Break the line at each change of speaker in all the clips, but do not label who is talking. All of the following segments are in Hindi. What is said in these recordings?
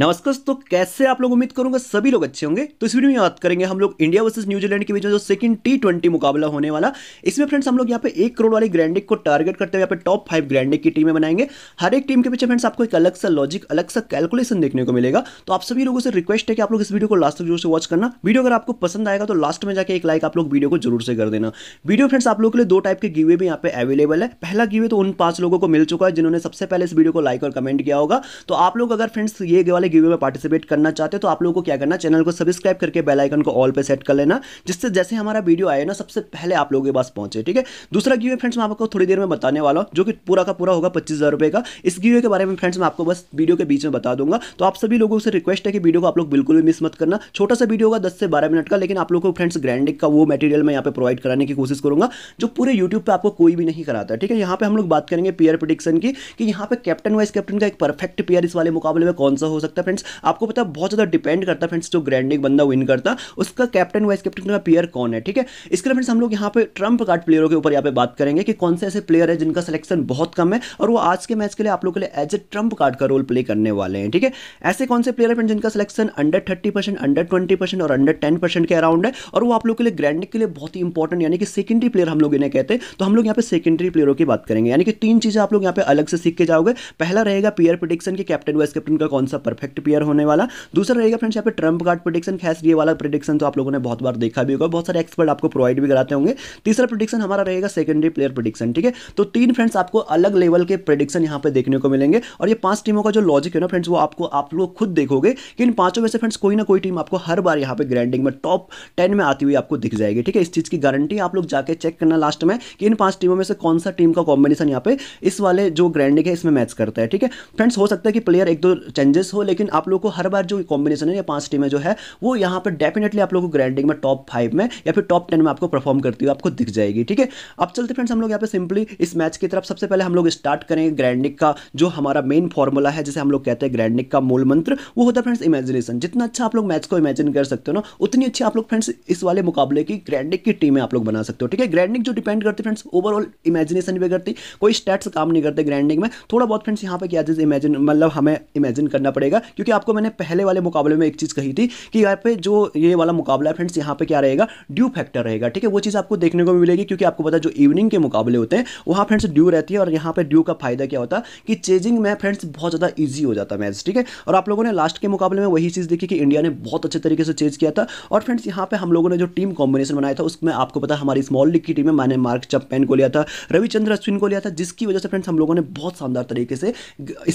नमस्कार तो कैसे आप लोग उम्मीद करूंगा सभी लोग अच्छे होंगे तो इस वीडियो में बात करेंगे हम लोग इंडिया वर्सेस न्यूजीलैंड के बीच में जो सेकंड टी ट्वेंटी मुकाबला होने वाला इसमें फ्रेंड्स हम लोग यहाँ पे एक करोड़ वाली ग्रैंडिक को टारगेट करते हुए यहाँ पे टॉप फाइव ग्रैंडिक की टीमें बनाएंगे हर एक टीम के पीछे फ्रेंड्स आपको एक अलग सा लॉजिक अलग सा कैलकुलेशन देखने को मिलेगा तो आप सभी लोगों से रिक्वेस्ट है कि आप लोग इस वीडियो को लास्ट तक जरूर से वॉच करना वीडियो अगर आपको पसंद आएगा तो लास्ट में जाकर एक लाइक आप लोग वीडियो को जरूर से कर देना वीडियो फ्रेंड्स आप लोग के लिए दो टाइप के गिवे भी यहाँ पे अवेलेबल है पहला गिवे तो उन पांच लोगों को मिल चुका है जिन्होंने सबसे पहले इस वीडियो को लाइक और कमेंट किया होगा तो आप लोग अगर फ्रेंड्स ये वाले गिवे में पार्टिसिपेट करना चाहते हो तो आप लोगों को क्या करना चैनल को सब्सक्राइब करके बेलाइकन को ऑल पर सेट कर लेना जिससे जैसे हमारा वीडियो आए ना सबसे पहले आप लोगों के पास पहुंचे ठीक है दूसरा गिवे फ्रेंड्स मैं आपको थोड़ी देर में बताने वाला हूँ जो कि पूरा का पूरा होगा पच्चीस हज़ार रुपये का इस गिवे के बारे में फ्रेंड्स मैं आपको बस वीडियो के बीच में बता दूंगा तो आप सभी लोगों से रिक्वेस्ट है कि वीडियो को आप लोग बिल्कुल भी मिस मत करना छोटा सा वीडियो होगा दस से बारह मिनट का लेकिन आप लोगों को फ्रेंड्स ग्रैंडिक का वो मटेरियल मैं यहाँ पे प्रोवाइड कराने की कोशिश करूंगा जो पूरे यूट्यूब पर आपको कोई भी नहीं कराता ठीक है यहाँ पे हम लोग बात करेंगे पेयर प्रोडिक्शन की कि यहाँ पे कैप्टन वाइस कैप्टन का एक परफेक्ट पेयर इस वाले मुकाबले में कौन सा हो सकता सकता है फ्रेंड्स आपको पता है बहुत ज़्यादा डिपेंड करता है फ्रेंड्स जो ग्रैंडिंग बंदा विन करता उसका कैप्टन वाइस कैप्टन का प्लेयर कौन है ठीक है इसके लिए फ्रेंड्स हम लोग यहाँ पे ट्रंप कार्ड प्लेयरों के ऊपर यहाँ पे बात करेंगे कि कौन से ऐसे प्लेयर है जिनका सिलेक्शन बहुत कम है और वो आज के मैच के लिए आप लोग के लिए एज ए ट्रंप कार्ड का रोल प्ले करने वाले हैं ठीक है ऐसे कौन से प्लेयर है जिनका selection under thirty under twenty और अंडर टेन के अराउंड है और वो आप लोग के लिए ग्रैंडिंग के लिए बहुत ही इंपॉर्टेंट यानी कि सेकेंडरी प्लेयर हम लोग इन्हें कहते हैं तो हम लोग यहाँ पे सेकेंडरी प्लेयरों की बात करेंगे यानी कि तीन चीज़ें आप लोग यहाँ पे अलग से सीख के जाओगे पहला रहेगा प्लेयर प्रोडिक्शन के कैप्टन वाइस कैप्टन का कौन सा परफेक्ट पेयर होने वाला दूसरा रहेगा फ्रेंड्स यहाँ पे ट्रंप कार्ड प्रोडिक्शन खैस ये वाला प्रोडिक्शन तो आप लोगों ने बहुत बार देखा भी होगा बहुत सारे एक्सपर्ट आपको प्रोवाइड भी कराते होंगे तीसरा प्रोडिक्शन हमारा रहेगा सेकेंडरी प्लेयर प्रोडिक्शन ठीक है तो तीन फ्रेंड्स आपको अलग लेवल के प्रोडिक्शन यहाँ पे देखने को मिलेंगे और ये पांच टीमों का जो लॉजिक है ना फ्रेंड्स वो आपको आप लोग खुद देखोगे कि इन पांचों में से फ्रेंड्स कोई ना कोई टीम आपको हर बार यहाँ पे ग्रैंडिंग में टॉप टेन में आती हुई आपको दिख जाएगी ठीक है इस चीज़ की गारंटी आप लोग जाके चेक करना लास्ट में कि इन पांच टीमों में से कौन सा टीम का कॉम्बिनेशन यहाँ पे इस वाले जो ग्रैंडिंग है इसमें मैच करता है ठीक है फ्रेंड्स हो सकता है कि प्लेयर एक दो चेंजेस हो लेकिन आप लोग को हर बार जो कॉम्बिनेशन है ये पांच टीमें जो है वो यहाँ पर डेफिनेटली आप लोग को ग्रैंडिंग में टॉप फाइव में या फिर टॉप टेन में आपको परफॉर्म करती हुई आपको दिख जाएगी ठीक है अब चलते फ्रेंड्स हम लोग यहाँ पे सिंपली इस मैच की तरफ सबसे पहले हम लोग स्टार्ट करेंगे ग्रैंडिक का जो हमारा मेन फॉर्मूला है जिसे हम लोग कहते हैं ग्रैंडिक का मूल मंत्र वो होता है फ्रेंड्स इमेजिनेशन जितना अच्छा आप लोग मैच को इमेजिन कर सकते हो ना उतनी अच्छी आप लोग फ्रेंड्स इस वाले मुकाबले की ग्रैंडिक की टीमें आप लोग बना सकते हो ठीक है ग्रैंडिक जो डिपेंड करती फ्रेंड्स ओवरऑल इमेजिनेशन भी करती कोई स्टेट्स काम नहीं करते ग्रैंडिक में थोड़ा बहुत फ्रेंड्स यहाँ पर क्या चीज़ इमेजिन मतलब हमें इमेजिन करना पड़ेगा क्योंकि आपको मैंने पहले वाले मुकाबले में एक चीज़ कही थी कि यहाँ पे जो ये वाला मुकाबला है फ्रेंड्स यहाँ पे क्या रहेगा ड्यू फैक्टर रहेगा ठीक है वो चीज़ आपको देखने को मिलेगी क्योंकि आपको पता जो इवनिंग के मुकाबले होते हैं वहाँ फ्रेंड्स ड्यू रहती है और यहाँ पर ड्यू का फायदा क्या होता कि चेजिंग में फ्रेंड्स बहुत ज़्यादा ईजी हो जाता मैच ठीक है और आप लोगों ने लास्ट के मुकाबले में वही चीज़ देखी कि इंडिया ने बहुत अच्छे तरीके से चेज किया था और फ्रेंड्स यहाँ पर हम लोगों ने जो टीम कॉम्बिनेशन बनाया था उसमें आपको पता हमारी स्मॉल लीग की टीम में मैंने मार्क चप्पेन को लिया था रविचंद्र अश्विन को लिया था जिसकी वजह से फ्रेंड्स हम लोगों ने बहुत शानदार तरीके से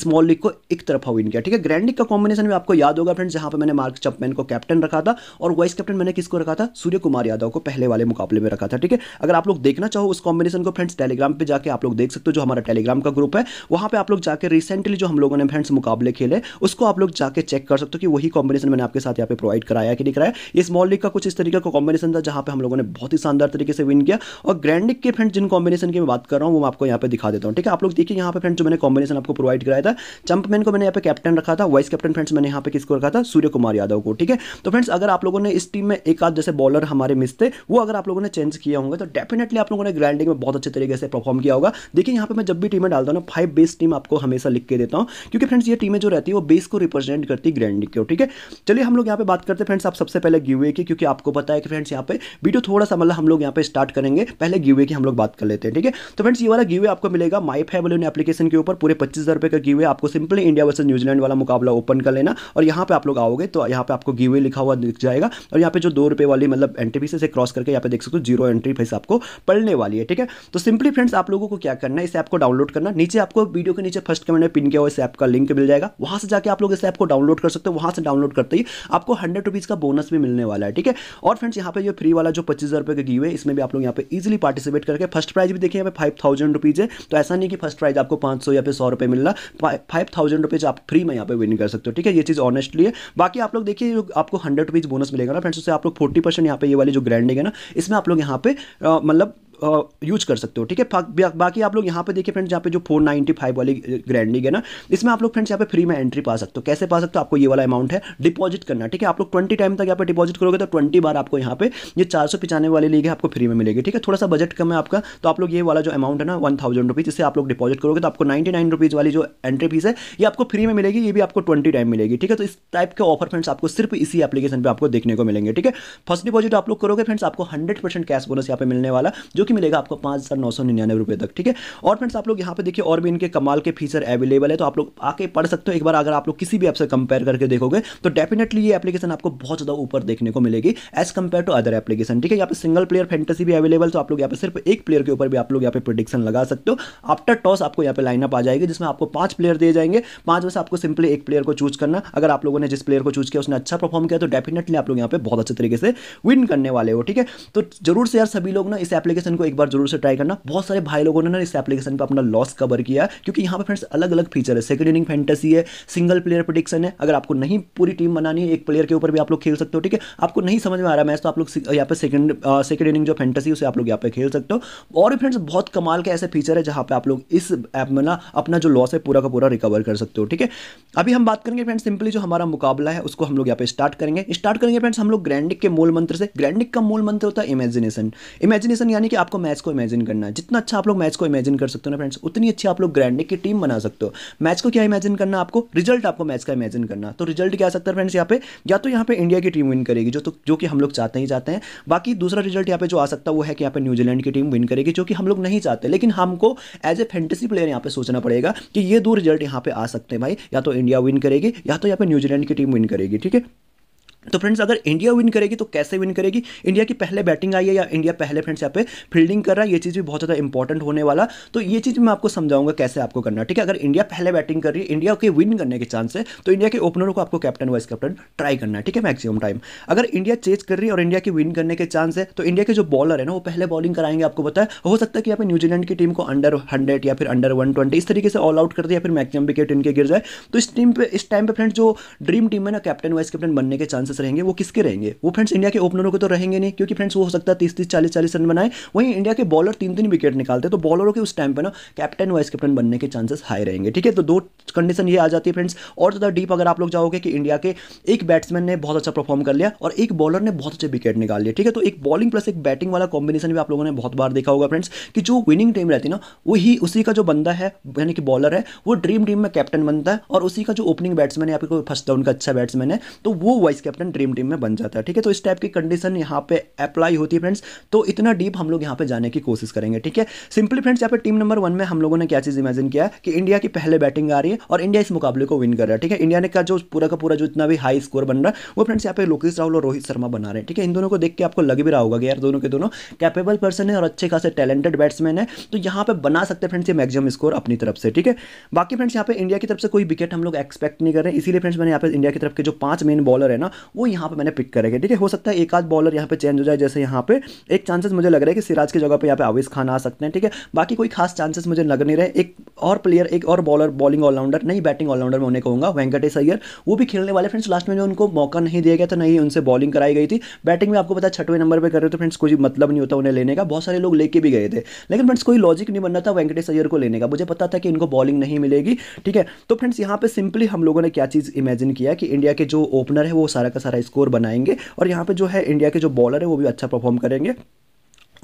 स्मॉल लीग को एक तरफा विन किया ठीक है ग्रैंड का कॉम्बिनेशन भी आपको याद होगा फ्रेंड्स जहां पर मैंने मार्क चपमैन को कैप्टन रखा था और वाइस कैप्टन मैंने किसको रखा था सूर्य कुमार यादव को पहले वाले मुकाबले में रखा था ठीक है अगर आप लोग देखना चाहो उस कॉम्बिनेशन को फ्रेंड्स टेलीग्राम पर जाकर आप लोग देख सकते हो जो हमारा टेलीग्राम का ग्रुप है वहां पर आप लोग जाकर रिसेंटली जो हम लोगों ने फ्रेंड्स मुकाबले खेले उसको आप लोग जाकर चेक कर सकते हो कि वही कॉम्बिनेशन मैंने आपके साथ यहाँ पे प्रोवाइड कराया कि नहीं कराया इस स्मॉल लीग का कुछ इस तरीके का कॉम्बिनेशन था जहां पर हम लोगों ने बहुत ही शानदार तरीके से विन किया और ग्रैंड के फ्रेंड जिन कॉम्बिनेशन की मैं बात कर रहा हूँ वो मैं आपको यहाँ पे दिखा देता हूँ ठीक है आप लोग देखिए यहाँ पे फ्रेंड जो मैंने कॉम्बिनेशन आपको प्रोवाइड कराया था चंपमैन को मैंने यहाँ पे कैप्टन रखा था वाइस वाइस कैप्टन फ्रेंड्स मैंने यहाँ पे किसको रखा था सूर्य कुमार यादव को ठीक है तो फ्रेंड्स अगर आप लोगों ने इस टीम में एक आध जैसे बॉलर हमारे मिस थे वो अगर आप लोगों ने चेंज किया होंगे तो डेफिनेटली आप लोगों ने ग्राइंडिंग में बहुत अच्छे तरीके से परफॉर्म किया होगा देखिए यहाँ पर मैं जब भी टीमें डालता हूँ ना फाइव बेस टीम आपको हमेशा लिख के देता हूँ क्योंकि फ्रेंड्स ये टीमें जो रहती है वो बेस को रिप्रेजेंट करती है ग्रैंडिंग को ठीक है चलिए हम लोग यहाँ पे बात करते हैं फ्रेंड्स आप सबसे पहले गिवे की क्योंकि आपको पता है कि फ्रेंड्स यहाँ पे वीडियो थोड़ा सा मतलब हम लोग यहाँ पे स्टार्ट करेंगे पहले गिवे की हम लोग बात कर लेते हैं ठीक है तो फ्रेंड्स ये वाला गिवे आपको मिलेगा माई फैमिली एप्लीकेशन के ऊपर पूरे पच्चीस का गिवे आपको सिंपली इंडिया वर्सेज न्यूजीलैंड वाला मुकाबला ओपन कर लेना और यहाँ पे आप लोग आओगे तो यहाँ पे आपको गिवे लिखा हुआ दिख जाएगा और यहाँ पे जो दो रुपए वाली मतलब एंट्री फीस से क्रॉस करके यहाँ पे देख सकते हो जीरो एंट्री फीस आपको पड़ने वाली है ठीक है तो सिंपली फ्रेंड्स आप लोगों को क्या करना है ऐप को डाउनलोड करना नीचे आपको वीडियो के नीचे फर्स्ट कमेंट में पिन किया हुआ इस ऐप का लिंक मिल जाएगा वहाँ से जाकर आप लोग इस ऐप को डाउनलोड कर सकते हो वहाँ से डाउनलोड करते ही आपको हंड्रेड रुपीज़ का बोनस भी मिलने वाला है ठीक है और फ्रेंड्स यहाँ पे ये फ्री वाला जो पच्चीस हज़ार रुपये का गिव है इसमें भी आप लोग यहाँ पे ईजिली पार्टिसिपेट करके फर्स्ट प्राइज भी देखिए यहाँ पे फाइव थाउजेंड है तो ऐसा नहीं कि फर्स्ट प्राइज आपको पाँच सौ या फिर सौ रुपये रहा फाइव थाउजेंड रुपीज़ आप फ्री में यहाँ पे विन कर कर सकते हो ठीक है ये चीज़ ऑनेस्टली है बाकी आप लोग देखिए आपको हंड्रेड रुपीज़ बोनस मिलेगा ना फ्रेंड्स आप लोग फोर्टी परसेंट यहाँ पे ये वाली जो ग्रैंडिंग है ना इसमें आप लोग यहाँ पे मतलब यूज कर सकते हो ठीक है बाकी आप लोग यहाँ पे देखिए फ्रेंड्स यहाँ पे जो फोर नाइन्टी फाइव वाली ग्रैंडिंग है ना इसमें आप लोग फ्रेंड्स यहाँ पे फ्री में एंट्री पा सकते हो कैसे पा सकते हो आपको ये वाला अमाउंट है डिपॉजिट करना ठीक है आप लोग ट्वेंटी टाइम तक यहाँ पे डिपॉजिट करोगे तो ट्वेंटी बार आपको यहाँ पे ये चार सौ पिचाने वाली लीग है आपको फ्री में मिलेगी ठीक है थोड़ा सा बजट कम है आपका तो आप लोग ये वाला जो अमाउंट है ना वन थाउजेंड रुपीज़ इससे आप लोग डिपॉजिट करोगे तो आपको नाइन्टी नाइन रुपीज़ वाली जो एंट्री फीस है ये आपको फ्री में मिलेगी ये भी आपको ट्वेंटी टाइम मिलेगी ठीक है तो इस टाइप के ऑफर फ्रेंड्स आपको सिर्फ इसी एप्लीकेशन पर आपको देखने को मिलेंगे ठीक है फर्स्ट डिपॉजिट आप लोग करोगे फ्रेंड्स आपको हंड्रेड परसेंट कैश बोनस यहाँ पे मिलने वाला जो कि मिलेगा आपको पाँच हज़ार नौ सौ निन्यानवे रुपए तक ठीक है और फ्रेंड्स आप लोग यहाँ पे देखिए और भी इनके कमाल के फीचर अवेलेबल है तो आप लोग आके पढ़ सकते हो एक बार अगर आप लोग किसी भी ऐप से कंपेयर करके देखोगे तो डेफिनेटली ये एप्लीकेशन आपको बहुत ज़्यादा ऊपर देखने को मिलेगी as compare to other application ठीक है यहाँ पर सिंगल प्लेयर फैंटेसी भी अवेलेबल तो आप लोग यहाँ पर सिर्फ एक प्लेयर के ऊपर भी आप लोग यहाँ पे प्रोडिक्शन लगा सकते हो आफ्टर टॉस आपको यहाँ पे लाइनअप आ जाएगी जिसमें आपको पांच प्लेयर दिए जाएंगे पांच में से आपको सिंपली एक प्लेयर को चूज करना अगर आप लोगों ने जिस प्लेयर को चूज किया उसने अच्छा परफॉर्म किया तो डेफिनेटली आप लोग यहाँ पे बहुत अच्छे तरीके से विन करने वाले हो ठीक है तो जरूर से यार सभी लोग ना इस एप्लीकेशन एप्लीकेशन को एक बार जरूर से ट्राई करना बहुत सारे भाई लोगों ने ना इस एप्लीकेशन पर अपना लॉस कवर किया क्योंकि यहाँ पर फ्रेंड्स अलग अलग फीचर है सेकंड इनिंग फैंटेसी है सिंगल प्लेयर प्रोडिक्शन है अगर आपको नहीं पूरी टीम बनानी है एक प्लेयर के ऊपर भी आप लोग खेल सकते हो ठीक है आपको नहीं समझ में आ रहा मैच तो आप लोग यहाँ पर सेकंड सेकंड इनिंग जो फैंटेसी उसे आप लोग यहाँ पर खेल सकते हो और फ्रेंड्स बहुत कमाल के ऐसे फीचर है जहाँ पर आप लोग इस ऐप में ना अपना जो लॉस है पूरा का पूरा रिकवर कर सकते हो ठीक है अभी हम बात करेंगे फ्रेंड्स सिंपली जो हमारा मुकाबला है उसको हम लोग यहाँ पे स्टार्ट करेंगे स्टार्ट करेंगे फ्रेंड्स हम लोग ग्रैंडिक के मूल मंत्र से ग्रैंडिक का मूल मंत्र होता है इमेजिनेशन इमेजिनेशन यानी कि आपको मैच को इमेजिन करना है जितना अच्छा आप लोग मैच को इमेजिन कर सकते हो ना फ्रेंड्स उतनी अच्छी आप लोग ग्रैंड की टीम बना सकते हो मैच को क्या इमेजिन करना आपको रिजल्ट आपको मैच का इमेजिन करना तो रिजल्ट क्या आ सकता है फ्रेंड्स यहाँ पे या तो यहाँ पे इंडिया की टीम विन करेगी जो तो जो कि हम लोग चाहते ही चाहते हैं बाकी दूसरा रिजल्ट यहाँ पे जो आ सकता है वो है कि यहाँ पे न्यूजीलैंड की टीम विन करेगी जो कि हम लोग नहीं चाहते लेकिन हमको एज ए फेंटेसी प्लेयर यहाँ पे सोचना पड़ेगा कि ये दो रिजल्ट यहाँ पे आ सकते हैं भाई या तो इंडिया विन करेगी या तो यहाँ पे न्यूजीलैंड की टीम विन करेगी ठीक है तो फ्रेंड्स अगर इंडिया विन करेगी तो कैसे विन करेगी इंडिया की पहले बैटिंग आई है या इंडिया पहले फ्रेंड्स यहाँ पे फील्डिंग कर रहा है ये चीज़ भी बहुत ज़्यादा इंपॉर्टेंट होने वाला तो ये चीज़ मैं आपको समझाऊंगा कैसे आपको करना ठीक है अगर इंडिया पहले बैटिंग कर रही है इंडिया के विन करने के चांस है तो इंडिया के ओपनर को आपको कैप्टन वाइस कैप्टन ट्राई करना है ठीक है मैक्सिमम टाइम अगर इंडिया चेज कर रही है और इंडिया के विन करने के चांस है तो इंडिया के जो बॉलर है ना वो पहले बॉलिंग कराएंगे आपको बताया हो सकता है कि यहाँ पर न्यूजीलैंड की टीम को अंडर हंड्रेड या फिर अंडर वन इस तरीके से ऑल आउट कर दिया फिर मैक्सिमम विकेट इनके गिर जाए तो इस टीम पर इस टाइम पर फ्रेंड जो ड्रीम टीम है ना कैप्टन वाइस कैप्टन बनने के चांसेस चांसेस रहेंगे वो किसके रहेंगे वो फ्रेंड्स इंडिया के ओपनरों के तो रहेंगे नहीं क्योंकि फ्रेंड्स वो हो सकता है तीस तीस चालीस चालीस रन बनाए वहीं इंडिया के बॉलर तीन तीन विकेट निकालते तो बॉलरों के उस टाइम पर ना कैप्टन वाइस कैप्टन बनने के चांसेस हाई रहेंगे ठीक है तो दो कंडीशन ये आ जाती है फ्रेंड्स और ज़्यादा डीप अगर आप लोग जाओगे कि इंडिया के एक बैट्समैन ने बहुत अच्छा परफॉर्म कर लिया और एक बॉलर ने बहुत अच्छे विकेट निकाल लिया ठीक है तो एक बॉलिंग प्लस एक बैटिंग वाला कॉम्बिनेशन भी आप लोगों ने बहुत बार देखा होगा फ्रेंड्स कि जो विनिंग टीम रहती है ना वही उसी का जो बंदा है यानी कि बॉलर है वो ड्रीम टीम में कैप्टन बनता है और उसी का जो ओपनिंग बैट्समैन है या फिर कोई फर्स्ट डाउन का अच्छा बैट्समैन है तो वो vice captain captain dream team में बन जाता है ठीक है तो इस टाइप की कंडीशन यहाँ पे अप्लाई होती है फ्रेंड्स तो इतना डीप हम लोग यहाँ पे जाने की कोशिश करेंगे ठीक है सिंपली फ्रेंड्स यहाँ पे टीम नंबर वन में हम लोगों ने क्या चीज़ इमेजिन किया कि इंडिया की पहले बैटिंग आ रही है और इंडिया इस मुकाबले को विन कर रहा है ठीक है इंडिया ने का जो पूरा का पूरा जो इतना भी हाई स्कोर बन रहा है वो फ्रेंड्स यहाँ पे लोकेश राहुल और रोहित शर्मा बना रहे हैं ठीक है इन दोनों को देख के आपको लग भी रहा होगा कि यार दोनों के दोनों कैपेबल पर्सन है और अच्छे खासे टैलेंटेड बैट्समैन है तो यहाँ पे बना सकते हैं फ्रेंड्स ये मैक्सिमम स्कोर अपनी तरफ से ठीक है बाकी फ्रेंड्स यहाँ पे इंडिया की तरफ से कोई विकेट हम लोग एक्सपेक्ट नहीं कर रहे इसीलिए फ्रेंड्स मैंने यहाँ पे इंडिया की तरफ के जो पांच मेन बॉलर है ना वो यहाँ पर मैंने पिक करेगा ठीक है हो सकता है एक आध बॉलर यहाँ पर चेंज हो जाए जैसे यहाँ पर एक चांसेस मुझे लग रहा है कि सिराज की जगह पर यहाँ पर आविस खान आ सकते हैं ठीक है बाकी कोई खास चांसेस मुझे लग नहीं रहे एक और प्लेयर एक और बॉलर बॉलिंग ऑलराउंडर नहीं बैटिंग ऑलराउंडर में उन्हें कहूँगा वेंकटेश अयर वो भी खेलने वाले फ्रेंड्स लास्ट में जो उनको मौका नहीं दिया गया था नहीं उनसे बॉलिंग कराई गई थी बैटिंग में आपको पता छठवें नंबर पर कर रहे थे तो फ्रेंड्स कोई मतलब नहीं होता उन्हें लेने का बहुत सारे लोग लेके भी गए थे लेकिन फ्रेंड्स कोई लॉजिक नहीं बनना था वेंकटेश अयर को लेने का मुझे पता था कि इनको बॉलिंग नहीं मिलेगी ठीक है तो फ्रेंड्स यहाँ पर सिंपली हम लोगों ने क्या चीज़ इमेजिन किया कि इंडिया के जो ओपनर है वो सारा का सारा स्कोर बनाएंगे और यहाँ पे जो है इंडिया के जो बॉलर है वो भी अच्छा परफॉर्म करेंगे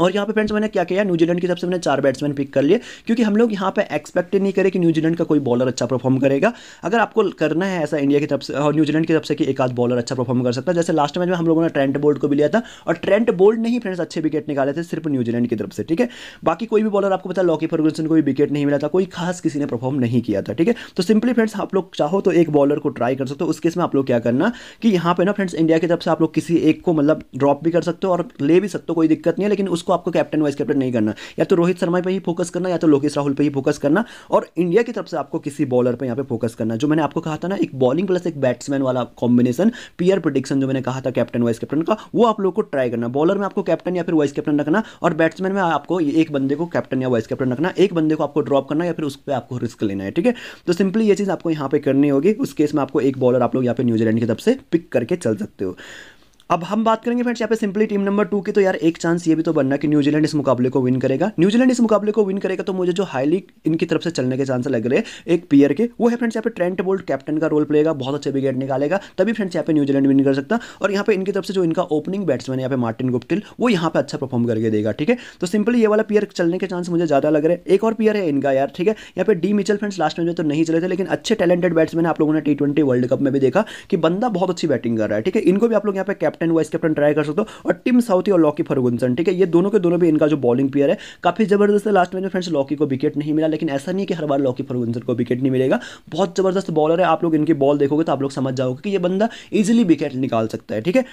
और यहाँ पे फ्रेंड्स मैंने क्या किया न्यूजीलैंड की तरफ से मैंने चार बैट्समैन पिक कर लिए क्योंकि हम लोग यहाँ पे एक्सपेक्ट नहीं करें कि न्यूजीलैंड का कोई बॉलर अच्छा परफॉर्म करेगा अगर आपको करना है ऐसा इंडिया की तरफ से और न्यूजीलैंड की तरफ से कि एक आध बॉलर अच्छा परफॉर्म कर सकता है जैसे लास्ट मैच में हम लोगों ने ट्रेंट बोल्ट को भी लिया था और ट्रेंट बोल्ट ने ही फ्रेंड्स अच्छे विकेट निकाले थे सिर्फ न्यूजीलैंड की तरफ से ठीक है बाकी कोई भी बॉलर आपको पता लॉकी फर्गूसन को भी विकेट नहीं मिला था कोई खास किसी ने परफॉर्म नहीं किया था ठीक है तो सिंपली फ्रेंड्स आप लोग चाहो तो एक बॉलर को ट्राई कर सकते हो उस केस में आप लोग क्या करना कि यहाँ पे ना फ्रेंड्स इंडिया की तरफ से आप लोग किसी एक को मतलब ड्रॉप भी कर सकते हो और ले भी सकते हो कोई दिक्कत नहीं है लेकिन उसको उसको आपको कैप्टन वाइस कैप्टन नहीं करना या तो रोहित शर्मा पर ही फोकस करना या तो लोकेश राहुल पर ही फोकस करना और इंडिया की तरफ से आपको किसी बॉलर पर यहाँ पे फोकस करना जो मैंने आपको कहा था ना एक बॉलिंग प्लस एक बैट्समैन वाला कॉम्बिनेशन पीयर प्रोडिक्शन जो मैंने कहा था कैप्टन वाइस कैप्टन का वो आप लोग को ट्राई करना बॉलर में आपको कैप्टन या फिर वाइस कैप्टन रखना और बैट्समैन में आपको एक बंदे को कैप्टन या वाइस कैप्टन रखना एक बंदे को आपको ड्रॉप करना या फिर उस पर आपको रिस्क लेना है ठीक है तो सिंपली ये चीज़ आपको यहाँ पे करनी होगी उस केस में आपको एक बॉलर आप लोग यहाँ पे न्यूजीलैंड की तरफ से पिक करके चल सकते हो अब हम बात करेंगे फ्रेंड्स यहाँ पे सिंपली टीम नंबर टू की तो यार एक चांस ये भी तो बनना कि न्यूजीलैंड इस मुकाबले को विन करेगा न्यूजीलैंड इस मुकाबले को विन करेगा तो मुझे जो हाईली इनकी तरफ से चलने के चांस लग रहे हैं एक पियर के वो है फ्रेंड्स यहाँ पे ट्रेंट बोल्ट कैप्टन का रोल प्लेगा बहुत अच्छे विकेट निकालेगा तभी फ्रेंड्स यहाँ पे न्यूजीलैंड विन कर सकता और यहाँ पे इनकी तरफ से जो इनका ओपनिंग बैट्समैन है यहाँ पे मार्टिन गुप्टिल वो यहाँ पे अच्छा परफॉर्म करके देगा ठीक है तो सिंपली ये वाला पियर चलने के चांस मुझे ज्यादा लग रहे हैं एक और पियर है इनका यार ठीक है यहाँ पे डी मिचल फ्रेंड्स लास्ट में तो नहीं चले थे लेकिन अच्छे टैलेंटेड बैट्समैन आप लोगों ने टी वर्ल्ड कप में भी देखा कि बंदा बहुत अच्छी बैटिंग कर रहा है ठीक है इनको भी आप लोग यहाँ पे captain captain vice captain try कर सकते हो और टीम साउथी और लॉकी फर्गुनसन ठीक है ये दोनों के दोनों भी इनका जो बॉलिंग प्लेयर है काफी जबरदस्त है लास्ट मैच में फ्रेंड्स लॉकी को विकेट नहीं मिला लेकिन ऐसा नहीं है कि हर बार लॉकी फर्गुनसन को विकेट नहीं मिलेगा बहुत जबरदस्त बॉलर है आप लोग इनकी बॉल देखोगे तो आप लोग समझ जाओगे कि ये बंदा ईजिली विकेट निकाल सकता है ठीक है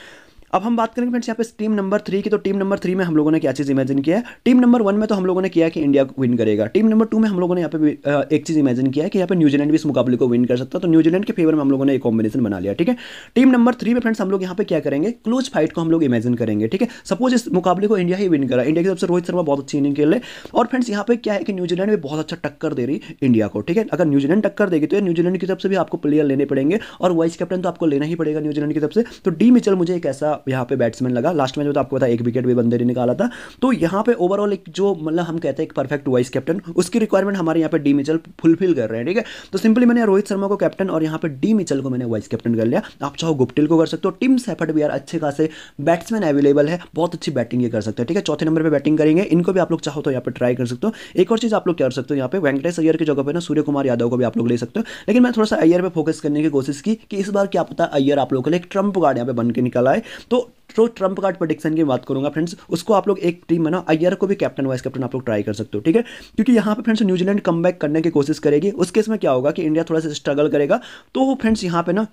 अब हम बात करेंगे फ्रेंड्स यहाँ पे टीम नंबर थ्री की तो टीम नंबर थ्री में हम लोगों ने क्या चीज़ इमेजिन किया है टीम नंबर वन में तो हम लोगों ने किया कि इंडिया विन करेगा टीम नंबर टू में हम लोगों ने यहाँ पे एक चीज़ इमेजिन किया है कि यहाँ पे न्यूजीलैंड भी इस मुकाबले को विन कर सकता है तो न्यूजीलैंड के फेवर में हम लोगों ने एक कॉम्बिनेशन बना लिया ठीक है टीम नंबर थ्री में फ्रेंड्स हम लोग यहाँ पे क्या करेंगे क्लोज फाइट को हम लोग इमेजिन करेंगे ठीक है सपोज इस मुकाबले को इंडिया ही विन करा इंडिया की तरफ से रोहित शर्मा बहुत अच्छी इनिंग खेल रहे और फ्रेंड्स यहाँ पे क्या है कि न्यूजीलैंड भी बहुत अच्छा टक्कर दे रही इंडिया को ठीक है अगर न्यूजीलैंड टक्कर देगी तो न्यूजीलैंड की तरफ से भी आपको प्लेयर लेने पड़ेंगे और वाइस कैप्टन तो आपको लेना ही पड़ेगा न्यूजीलैंड की तरफ से तो डी मिचल मुझे एक ऐसा यहाँ पे बैट्समैन लगा लास्ट में जो तो आपको पता एक विकेट भी बंदे ने निकाला था तो यहाँ पे ओवरऑल एक जो मतलब हम कहते हैं एक परफेक्ट वाइस कैप्टन उसकी रिक्वायरमेंट हमारे यहाँ पे डी मिचल फुलफिल कर रहे हैं ठीक है तो सिंपली मैंने रोहित शर्मा को कैप्टन और यहाँ पे डी मिचल को मैंने वाइस कैप्टन कर लिया आप चाहो गुप्टिल को कर सकते हो टीम सेफर्ट भी यार अच्छे खासे बैट्समैन अवेलेबल है बहुत अच्छी बैटिंग ये कर सकते हैं ठीक है चौथे नंबर पर बैटिंग करेंगे इनको भी आप लोग चाहो तो यहाँ पर ट्राई कर सकते हो एक और चीज़ आप लोग कर सकते हो यहाँ पे वेंकटेश अयर की जगह पर ना सूर्य कुमार यादव को भी आप लोग ले सकते हो लेकिन मैं थोड़ा सा अयर पर फोकस करने की कोशिश की कि इस बार क्या पता अयर आप लोग के लिए ट्रंप गार्ड यहाँ पे बन के निकल आए तो तो ट्रंप कार्ड प्रडिक्शन की बात करूंगा फ्रेंड्स उसको आप लोग एक टीम बनाओ अयर को भी कैप्टन वाइस कैप्टन आप लोग ट्राई कर सकते हो ठीक है क्योंकि यहाँ पे फ्रेंड्स न्यूजीलैंड कम करने की कोशिश करेगी उस केस में क्या होगा कि इंडिया थोड़ा सा स्ट्रगल करेगा तो फ्रेंड्स यहाँ पे ना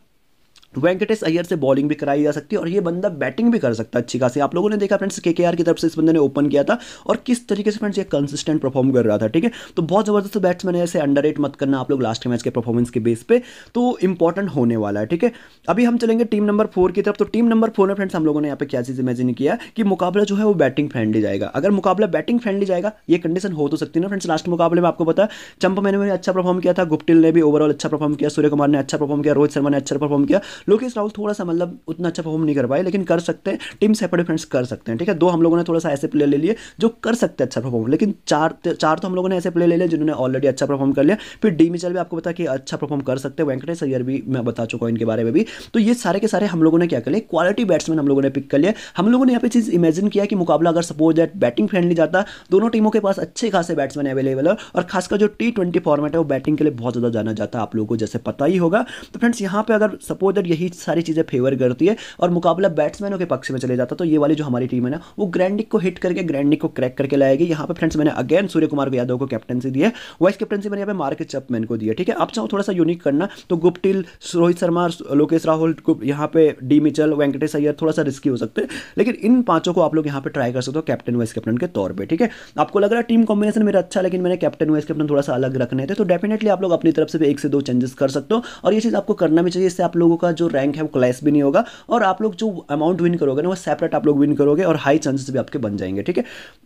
वेंकटेश अय्यर से बॉलिंग भी कराई जा सकती है और ये बंदा बैटिंग भी कर सकता है अच्छी खासी आप लोगों ने देखा फ्रेंड्स के की तरफ से इस बंदे ने ओपन किया था और किस तरीके से फ्रेंड्स ये कंसिस्टेंट परफॉर्म कर रहा था ठीक है तो बहुत ज़बरदस्त बैट्समैन है ऐसे अंडर मत करना आप लोग लास्ट के मैच के परफॉर्मेंस के बेस पे तो इंपॉर्टेंट होने वाला है ठीक है अभी हम चलेंगे टीम नंबर फोर की तरफ तो टीम नंबर फोर में फ्रेंड्स हम लोगों ने यहाँ पे क्या चीज़ इमेजिन किया कि मुकाबला जो है वो बैटिंग फ्रेंडली जाएगा अगर मुकाबला बैटिंग फ्रेंडली जाएगा ये कंडीशन हो तो सकती है ना फ्रेंड्स लास्ट मुकाबले में आपको पता चंपा मैंने अच्छा परफॉर्म किया था गुप्टिल ने भी ओवरऑल अच्छा परफॉर्म किया सूर्य कुमार ने अच्छा परफॉर्म किया रोहित शर्मा ने अच्छा परफॉर्म किया लोकेश राहुल थोड़ा सा मतलब उतना अच्छा परफॉर्म नहीं कर पाए लेकिन कर सकते हैं टीम सेपरेट डिफेंस कर सकते हैं ठीक है दो हम लोगों ने थोड़ा सा ऐसे प्लेयर ले लिए जो कर सकते हैं अच्छा परफॉर्म लेकिन चार चार तो हम लोगों ने ऐसे प्लेयर ले लिए जिन्होंने ऑलरेडी अच्छा परफॉर्म कर लिया फिर डी मिचल भी आपको पता कि अच्छा परफॉर्म कर सकते हैं वेंकटेश अयर भी मैं बता चुका हूँ इनके बारे में भी तो ये सारे के सारे हम लोगों ने क्या कर लिया क्वालिटी बैट्समैन हम लोगों ने पिक कर लिया हम लोगों ने यहाँ पे चीज़ इमेजिन किया कि मुकाबला अगर सपोज दैट बैटिंग फ्रेंडली जाता दोनों टीमों के पास अच्छे खासे बैट्समैन अवेलेबल है और खासकर जो टी फॉर्मेट है वो बैटिंग के लिए बहुत ज़्यादा जाना जाता है आप लोगों को जैसे पता ही होगा तो फ्रेंड्स यहाँ पर अगर सपोज दैट यही सारी चीज़ें फेवर करती है और मुकाबला बैट्समैनों के पक्ष में चले जाता तो ये वाली जो हमारी टीम है ना वो ग्रैंडिक को हिट करके ग्रैंडिक को क्रैक करके लाएगी यहाँ पर फ्रेंड्स मैंने अगेन सूर्य कुमार यादव को कैप्टनसी दी है वाइस कैप्टनसी मैंने यहाँ पर मार्केट चपमैन को दी है ठीक है आप चाहो थोड़ा सा यूनिक करना तो गुप्टिल रोहित शर्मा लोकेश राहुल यहाँ पे डी मिचल वेंकटेश अय्यर थोड़ा सा रिस्की हो सकते हैं लेकिन इन पांचों को आप लोग यहाँ पे ट्राई कर सकते हो कैप्टन वाइस कैप्टन के तौर पे ठीक है आपको लग रहा है टीम कॉम्बिनेशन मेरा अच्छा लेकिन मैंने कैप्टन वाइस कैप्टन थोड़ा सा अलग रखने थे तो डेफिनेटली आप लोग अपनी तरफ से भी एक से दो चेंजेस कर सकते हो और ये चीज़ आपको करना भी चाहिए इससे आप लोगों का जो जो रैंक है वो क्लैश भी नहीं होगा और आप लोग जो अमाउंट विन करोगे ना वो सेपरेट आप लोग विन करोगे और हाई चांसेस भी आपके बन जाएंगे ठीक है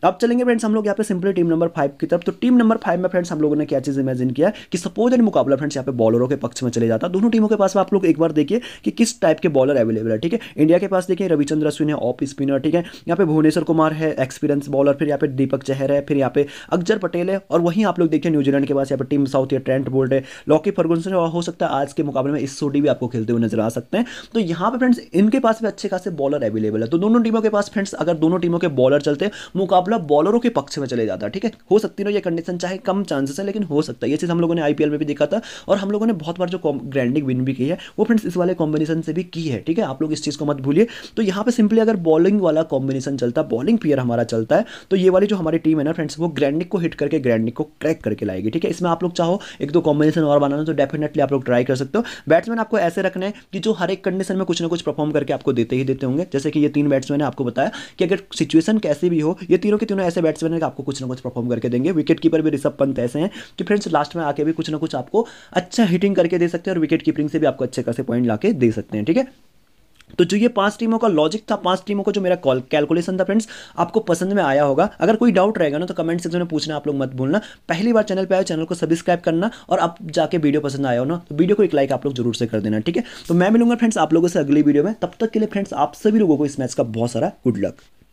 अब चलेंगे फ्रेंड्स हम लोग यहाँ पे सिंपली टीम नंबर फाइव की तरफ तो टीम नंबर फाइव में फ्रेंड्स हम लोगों ने क्या चीज़ इमेजिन किया कि सपोज एंड मुकाबला फ्रेंड्स यहाँ पे बॉलरों के पक्ष में चले जाता दोनों टीमों के पास आप लोग एक बार देखिए कि किस टाइप के बॉलर अवेलेबल है ठीक है इंडिया के पास देखिए रविचंद्र अश्विन है ऑफ स्पिनर ठीक है यहाँ पे भुवनेश्वर कुमार है एक्सपीरियंस बॉलर फिर यहाँ पे दीपक चेहर है फिर यहाँ पे अक्जर पटेल है और वहीं आप लोग देखिए न्यूजीलैंड के पास यहाँ पर टीम साउथ या ट्रेंट बोल्ट है लॉकी फर्गुनसन हो सकता है आज के मुकाबले में इस सोटी भी आपको खेलते हुए नजर चला सकते हैं तो यहां पर फ्रेंड्स इनके पास भी अच्छे खासे बॉलर अवेलेबल है तो दोनों टीमों के पास फ्रेंड्स अगर दोनों टीमों के बॉलर चलते मुकाबला बॉलरों के पक्ष में चले जाता है ठीक है हो सकती है यह कंडीशन चाहे कम चांसेस है लेकिन हो सकता है ये चीज़ हम लोगों ने आईपीएल में भी देखा था और हम लोगों ने बहुत बार जो ग्रैंडिंग विन भी की है वो फ्रेंड्स इस वाले कॉम्बिनेशन से भी की है ठीक है आप लोग इस चीज़ को मत भूलिए तो यहां पर सिंपली अगर बॉलिंग वाला कॉम्बिनेशन चलता बॉलिंग प्लेयर हमारा चलता है तो ये वाली जो हमारी टीम है ना फ्रेंड्स वो ग्रैंडिक को हिट करके ग्रैंडिक को क्रैक करके लाएगी ठीक है इसमें आप लोग चाहो एक दो कॉम्बिनेशन और बनाना तो डेफिनेटली आप लोग ट्राई कर सकते हो बैट्समैन आपको ऐसे रखने कि जो हर एक कंडीशन में कुछ ना कुछ परफॉर्म करके आपको देते ही देते होंगे जैसे कि ये तीन बैट्समैन ने आपको बताया कि अगर सिचुएशन कैसे भी हो ये तीनों के तीनों ऐसे बैट्समैन है आपको कुछ ना कुछ परफॉर्म करके देंगे विकेट कीपर भी ऋषभ पंत ऐसे हैं कि फ्रेंड्स लास्ट में आके भी कुछ ना कुछ आपको अच्छा हिटिंग करके दे सकते हैं और विकेट कीपिंग से भी आपको अच्छे खासे पॉइंट ला दे सकते हैं ठीक है तो जो ये पांच टीमों का लॉजिक था पांच टीमों का जो मेरा कैलकुलेशन था फ्रेंड्स आपको पसंद में आया होगा अगर कोई डाउट रहेगा ना तो कमेंट सेक्शन में पूछना आप लोग मत भूलना पहली बार चैनल पर आए चैनल को सब्सक्राइब करना और आप जाके वीडियो पसंद आया हो ना तो वीडियो को एक लाइक आप लोग जरूर से कर देना ठीक है तो मैं मिलूंगा फ्रेंड्स आप लोगों से अगली वीडियो में तब तक के लिए फ्रेंड्स आप सभी लोगों को इस मैच का बहुत सारा गुड लक